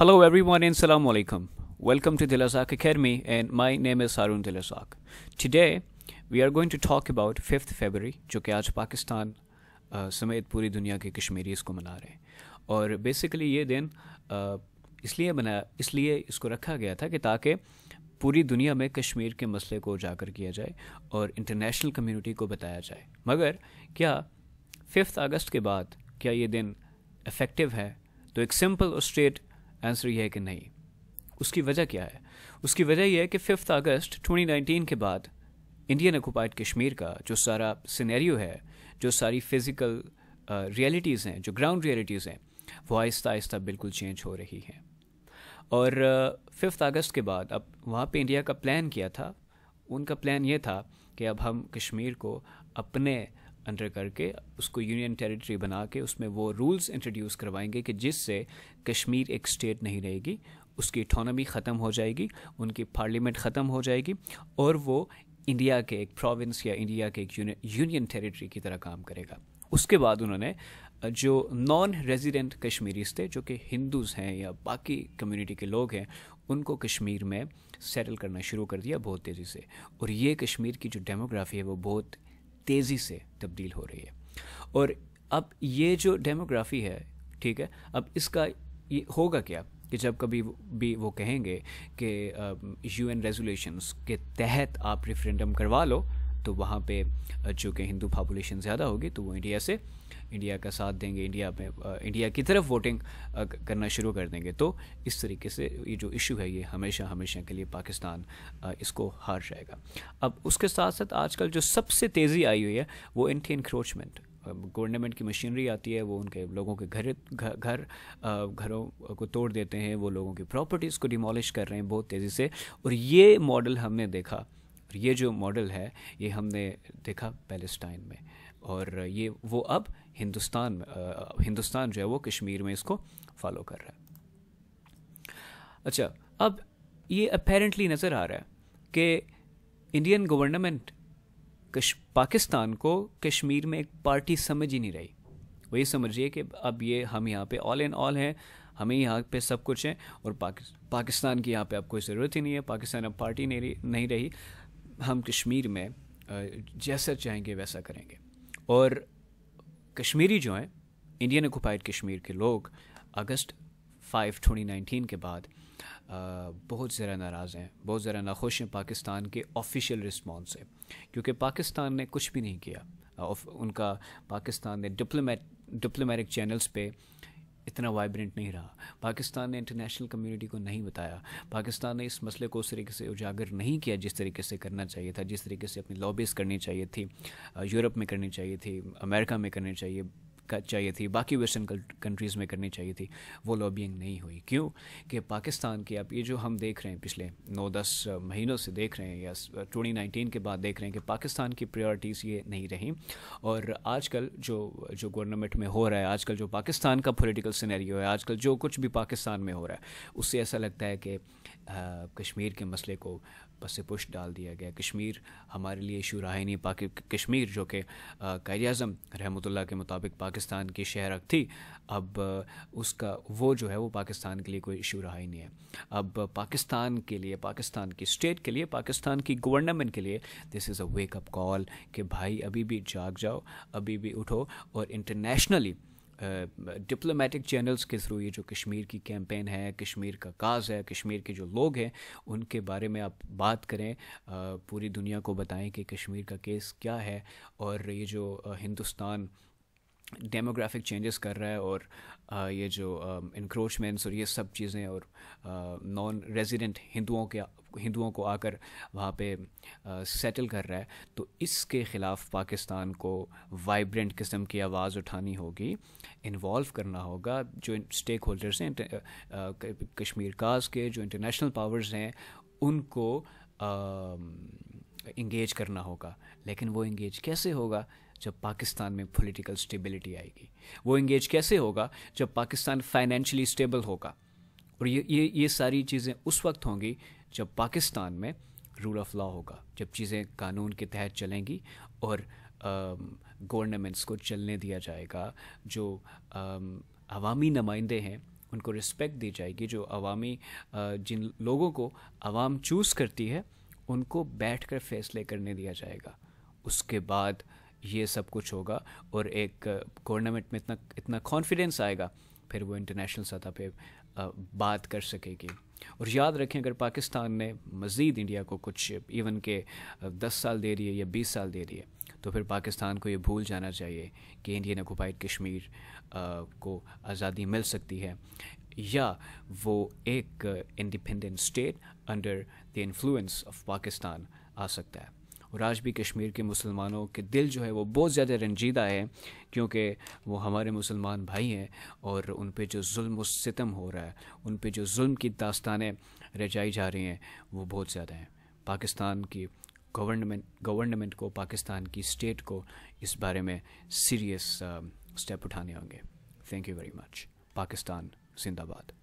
Hello everyone and Assalamu Alaikum. Welcome to Dilasak Academy and my name is Harun Dilasak. Today we are going to talk about 5th February जो कि आज पाकिस्तान समेत पूरी दुनिया के कश्मीरी इसको मना रहे हैं और बेसिकली ये दिन इसलिए बनाया इसलिए इसको रखा गया था कि ताकि पूरी दुनिया में कश्मीर के मसले को उजागर किया जाए और इंटरनेशनल कम्युनिटी को बताया जाए मगर क्या फिफ्थ अगस्त के बाद क्या ये दिन इफ़ेक्टिव है तो एक सिंपल और स्ट्रेट आंसर यह है कि नहीं उसकी वजह क्या है उसकी वजह यह है कि फिफ्थ अगस्त 2019 के बाद इंडियन ऑक्यूपाइड कश्मीर का जो सारा सिनेरियो है जो सारी फिज़िकल रियलिटीज़ uh, हैं जो ग्राउंड रियलिटीज़ हैं वो आहिस्ता आहिस्ता बिल्कुल चेंज हो रही हैं और फिफ्थ uh, अगस्त के बाद अब वहाँ पे इंडिया का प्लान किया था उनका प्लान ये था कि अब हम कश्मीर को अपने अंडर करके उसको यूनियन टेरिटरी बना के उसमें वो रूल्स इंट्रोड्यूस करवाएंगे कि जिससे कश्मीर एक स्टेट नहीं रहेगी उसकी इटोनमी ख़त्म हो जाएगी उनकी पार्लियामेंट ख़त्म हो जाएगी और वो इंडिया के एक प्रोविंस या इंडिया के एक यूनियन टेरिटरी की तरह काम करेगा उसके बाद उन्होंने जो नॉन रेजिडेंट कश्मीरीज थे जो कि हिंदूज़ हैं या बाकी कम्युनिटी के लोग हैं उनको कश्मीर में सेटल करना शुरू कर दिया बहुत तेज़ी से और ये कश्मीर की जो डेमोग्राफी है वो बहुत तेज़ी से तब्दील हो रही है और अब ये जो डेमोग्राफी है ठीक है अब इसका ये होगा क्या कि जब कभी भी वो कहेंगे कि यू एन रेजोल्यूशंस के तहत आप रेफरेंडम करवा लो तो वहाँ पे चूँकि हिंदू पॉपुलेशन ज़्यादा होगी तो वो इंडिया से इंडिया का साथ देंगे इंडिया में इंडिया की तरफ वोटिंग करना शुरू कर देंगे तो इस तरीके से ये जो इशू है ये हमेशा हमेशा के लिए पाकिस्तान इसको हार जाएगा अब उसके साथ साथ आजकल जो सबसे तेज़ी आई हुई है वो इनकी इंक्रोचमेंट गवर्नमेंट की मशीनरी आती है वो उनके लोगों के घर घर घरों को तोड़ देते हैं वो लोगों की प्रॉपर्टीज़ को डिमोलिश कर रहे हैं बहुत तेज़ी से और ये मॉडल हमने देखा ये जो मॉडल है ये हमने देखा पैलेस्टाइन में और ये वो अब हिंदुस्तान हिंदुस्तान जो है वो कश्मीर में इसको फॉलो कर रहा है अच्छा अब ये अपेरेंटली नज़र आ रहा है कि इंडियन गवर्नमेंट कश पाकिस्तान को कश्मीर में एक पार्टी समझ ही नहीं रही वो ये समझिए कि अब ये हम यहाँ पे ऑल इन ऑल हैं हमें यहाँ पे सब कुछ है और पाकिस्तान की यहाँ पे अब कोई ज़रूरत ही नहीं है पाकिस्तान अब पार्टी नहीं नहीं रही हम कश्मीर में जैसा चाहेंगे वैसा करेंगे और कश्मीरी जो हैं इंडियन ऑक्यूपाइड कश्मीर के लोग अगस्त फाइव ट्वेंटी नाइनटीन के बाद बहुत ज़रा नाराज़ हैं बहुत ज़रा नाखुश हैं पाकिस्तान के ऑफिशियल रिस्पॉन्स से क्योंकि पाकिस्तान ने कुछ भी नहीं किया उनका पाकिस्तान ने डिप्लोमेट डिप्लोमेटिक चैनल्स पे इतना वाइब्रेंट नहीं रहा पाकिस्तान ने इंटरनेशनल कम्युनिटी को नहीं बताया पाकिस्तान ने इस मसले को उस तरीके से उजागर नहीं किया जिस तरीके से करना चाहिए था जिस तरीके से अपनी लॉबीज़ करनी चाहिए थी यूरोप में करनी चाहिए थी अमेरिका में करनी चाहिए चाहिए थी बाकी वेस्टर्न कंट्रीज़ में करनी चाहिए थी वो लॉबिंग नहीं हुई क्यों कि पाकिस्तान की अब ये जो हम देख रहे हैं पिछले नौ दस महीनों से देख रहे हैं या नाइनटीन के बाद देख रहे हैं कि पाकिस्तान की प्रायोरिटीज़ ये नहीं रहीं और आजकल जो जो गवर्नमेंट में हो रहा है आजकल जो पाकिस्तान का पोलिटिकल सीनरी है आजकल जो कुछ भी पाकिस्तान में हो रहा है उससे ऐसा लगता है कि कश्मीर के मसले को बस से पुष्ट डाल दिया गया कश्मीर हमारे लिए इशू रहा ही नहीं कश्मीर जो कि कैर अजम रहमतुल्ला के मुताबिक पाकिस्तान पाकिस्तान की शहरक थी अब उसका वो जो है वो पाकिस्तान के लिए कोई इशू रहा ही नहीं है अब पाकिस्तान के लिए पाकिस्तान की स्टेट के लिए पाकिस्तान की गवर्नमेंट के लिए this is a wake up call कि भाई अभी भी जाग जाओ अभी भी उठो और इंटरनेशनली डिप्लोमेटिक चैनल्स के थ्रू ये जो कश्मीर की कैंपेन है कश्मीर का काज है कश्मीर के जो लोग हैं उनके बारे में आप बात करें पूरी दुनिया को बताएं कि कश्मीर का केस क्या है और ये जो हिंदुस्तान डेमोग्राफिक चेंजेस कर रहा है और ये जो इंक्रोचमेंट्स um, और ये सब चीज़ें और नॉन रेजिडेंट हिंदुओं के हिंदुओं को आकर वहाँ पे सेटल कर रहा है तो इसके ख़िलाफ़ पाकिस्तान को वाइब्रेंट किस्म की आवाज़ उठानी होगी इन्वॉल्व करना होगा जो स्टेक होल्डर्स हैं कश्मीर काज के जो इंटरनेशनल पावर्स हैं उनको इंगेज करना होगा लेकिन वो इंगेज कैसे होगा जब पाकिस्तान में पॉलिटिकल स्टेबिलिटी आएगी वो इंगेज कैसे होगा जब पाकिस्तान फाइनेंशियली स्टेबल होगा और ये ये ये सारी चीज़ें उस वक्त होंगी जब पाकिस्तान में रूल ऑफ लॉ होगा जब चीज़ें कानून के तहत चलेंगी और गवर्नमेंट्स को चलने दिया जाएगा जो अवामी नुमाइंदे हैं उनको रिस्पेक्ट दी जाएगी जो अवामी जिन लोगों को आवाम चूज़ करती है उनको बैठ कर फैसले करने दिया जाएगा उसके बाद ये सब कुछ होगा और एक टूर्नामेंट में इतना इतना कॉन्फिडेंस आएगा फिर वो इंटरनेशनल सतह पे बात कर सकेगी और याद रखें अगर पाकिस्तान ने मज़ीद इंडिया को कुछ इवन के दस साल दे रही है या बीस साल दे रही है तो फिर पाकिस्तान को ये भूल जाना चाहिए कि इंडियन अकोपाइड कश्मीर को आज़ादी मिल सकती है या वो एक independent state under the influence of Pakistan आ सकता है और आज भी कश्मीर के मुसलमानों के दिल जो है वो बहुत ज़्यादा रंजीदा है क्योंकि वो हमारे मुसलमान भाई हैं और उन पर जो जुल्म सितम हो रहा है उन पर जो जुल्म की दास्तानें रचाई जा रही हैं वो बहुत ज़्यादा हैं पाकिस्तान की गवर्नमेंट गवर्नमेंट को पाकिस्तान की स्टेट को इस बारे में सीरियस स्टेप उठाने होंगे thank you very much Pakistan जिंदाबाद